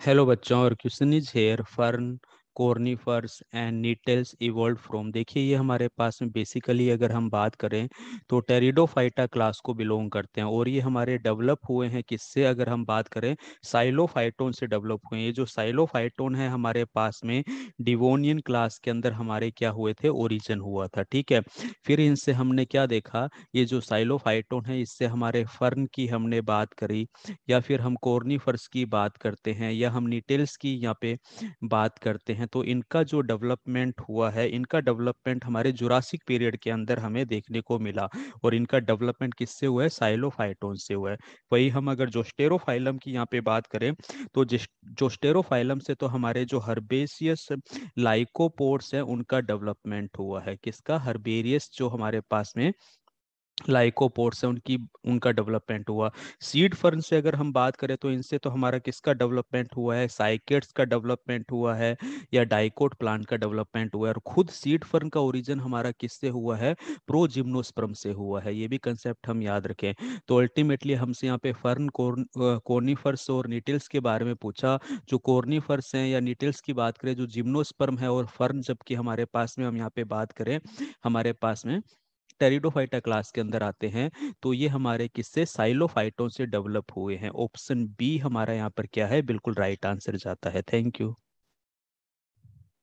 Hello, Bachchan. Our question is here. Fern conifers and gnetales evolve from देखिए ये हमारे पास में बेसिकली अगर हम बात करें तो टेरिडोफाइटा क्लास को बिलोंग करते हैं और ये हमारे डेवलप हुए हैं किससे अगर हम बात करें साइलोफाइटोन से डेवलप हुए हैं ये जो साइलोफाइटोन है हमारे पास में डिवोनियन क्लास के अंदर हमारे क्या हुए थे ओरिजिन हुआ था ठीक है फिर इनसे हमने क्या देखा ये जो साइलोफाइटोन है इससे हमारे फर्न की हमने बात करी या फिर हम कॉर्निफर्स की बात करते हैं या हम नीटेल्स की यहाँ पे बात करते हैं तो इनका जो डेवलपमेंट हुआ है इनका डेवलपमेंट हमारे जुरासिक पीरियड के अंदर हमें देखने को मिला और इनका डेवलपमेंट किससे हुआ है साइलोफाइटोन से हुआ है वही हम अगर जोस्टेरोफाइलम की यहाँ पे बात करें तो जोस्टेरोफाइलम से तो हमारे जो हर्बेसियस लाइकोपोर्ट्स है उनका डेवलपमेंट हुआ है किसका हर्बेरियस जो हमारे पास में लाइकोपोर से उनकी उनका डेवलपमेंट हुआ सीड फर्न से अगर हम बात करें तो इनसे तो हमारा किसका डेवलपमेंट हुआ है साइकेट्स का डेवलपमेंट हुआ है या डाइकोट प्लांट का डेवलपमेंट हुआ है और खुद सीड फर्न का ओरिजिन हमारा किससे हुआ है जिम्नोस्प्रम से हुआ है ये भी कंसेप्ट हम याद रखें तो अल्टीमेटली हमसे यहाँ पे फर्न कोर्निफर्स और निटिल्स के बारे में पूछा जो कोर्निफर्स हैं या निटिल्स की बात करें जो जिम्नोस्पर्म है और फर्न जबकि हमारे पास में हम यहाँ पे बात करें हमारे पास में टेरिडोफाइटा क्लास के अंदर आते हैं तो ये हमारे किससे साइलोफाइटों से डेवलप हुए हैं ऑप्शन बी हमारा यहाँ पर क्या है बिल्कुल राइट आंसर जाता है थैंक यू